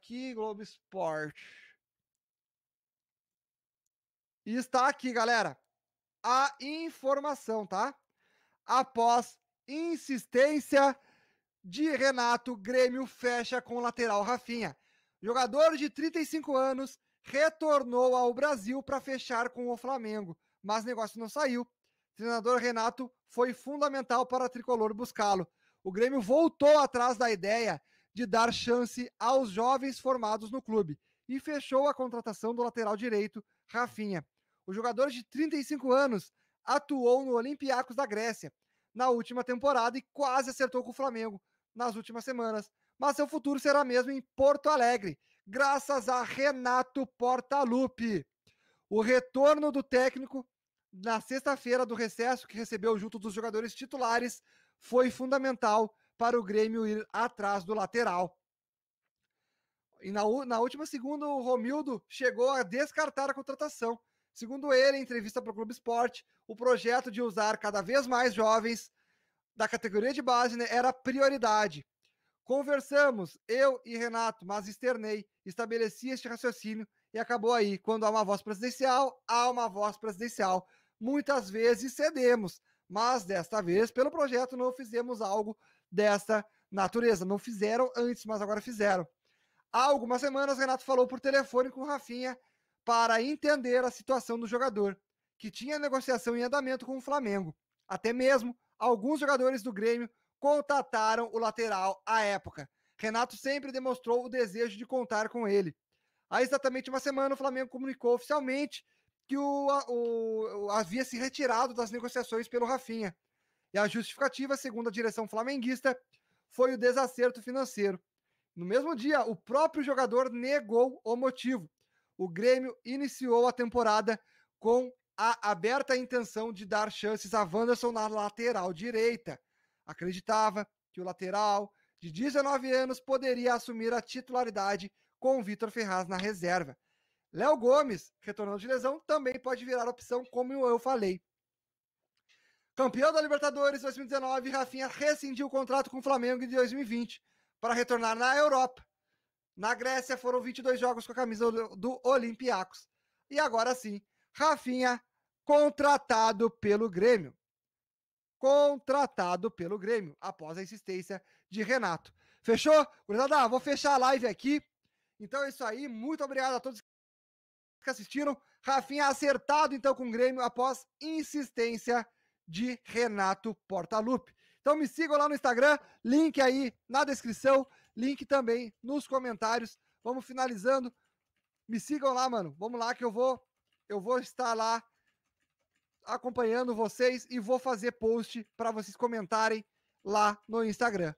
aqui, Globo Esporte. E está aqui, galera, a informação, tá? Após insistência de Renato, Grêmio fecha com o lateral Rafinha. Jogador de 35 anos retornou ao Brasil para fechar com o Flamengo, mas negócio não saiu. treinador Renato foi fundamental para a tricolor buscá-lo. O Grêmio voltou atrás da ideia de dar chance aos jovens formados no clube e fechou a contratação do lateral direito, Rafinha. O jogador de 35 anos atuou no Olympiacos da Grécia na última temporada e quase acertou com o Flamengo nas últimas semanas, mas seu futuro será mesmo em Porto Alegre, graças a Renato Portaluppi. O retorno do técnico na sexta-feira do recesso que recebeu junto dos jogadores titulares foi fundamental para o Grêmio ir atrás do lateral. E na, na última segunda, o Romildo chegou a descartar a contratação. Segundo ele, em entrevista para o Clube Esporte, o projeto de usar cada vez mais jovens da categoria de base né, era prioridade. Conversamos, eu e Renato, mas externei, estabeleci este raciocínio e acabou aí. Quando há uma voz presidencial, há uma voz presidencial. Muitas vezes cedemos, mas desta vez, pelo projeto, não fizemos algo desta natureza. Não fizeram antes, mas agora fizeram. Há algumas semanas, Renato falou por telefone com Rafinha para entender a situação do jogador, que tinha negociação em andamento com o Flamengo. Até mesmo alguns jogadores do Grêmio contataram o lateral à época. Renato sempre demonstrou o desejo de contar com ele. Há exatamente uma semana, o Flamengo comunicou oficialmente que o, o, o, havia se retirado das negociações pelo Rafinha. E a justificativa, segundo a direção flamenguista, foi o desacerto financeiro. No mesmo dia, o próprio jogador negou o motivo. O Grêmio iniciou a temporada com a aberta intenção de dar chances a Wanderson na lateral direita. Acreditava que o lateral de 19 anos poderia assumir a titularidade com o Vitor Ferraz na reserva. Léo Gomes, retornando de lesão, também pode virar opção, como eu falei. Campeão da Libertadores 2019, Rafinha rescindiu o contrato com o Flamengo em 2020 para retornar na Europa. Na Grécia foram 22 jogos com a camisa do Olympiacos. E agora sim, Rafinha contratado pelo Grêmio. Contratado pelo Grêmio, após a insistência de Renato. Fechou? Gurizada, vou fechar a live aqui. Então é isso aí. Muito obrigado a todos que assistiram. Rafinha acertado então com o Grêmio após insistência de Renato Portaluppi. Então me sigam lá no Instagram, link aí na descrição, link também nos comentários. Vamos finalizando. Me sigam lá, mano. Vamos lá que eu vou eu vou estar lá acompanhando vocês e vou fazer post para vocês comentarem lá no Instagram.